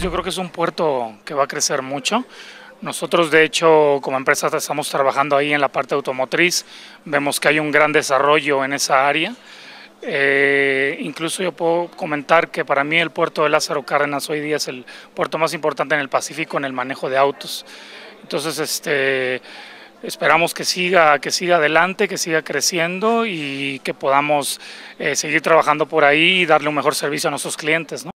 yo creo que es un puerto que va a crecer mucho. Nosotros de hecho como empresa estamos trabajando ahí en la parte automotriz, vemos que hay un gran desarrollo en esa área. Eh, incluso yo puedo comentar que para mí el puerto de Lázaro Cárdenas hoy día es el puerto más importante en el Pacífico en el manejo de autos. Entonces este, esperamos que siga, que siga adelante, que siga creciendo y que podamos eh, seguir trabajando por ahí y darle un mejor servicio a nuestros clientes.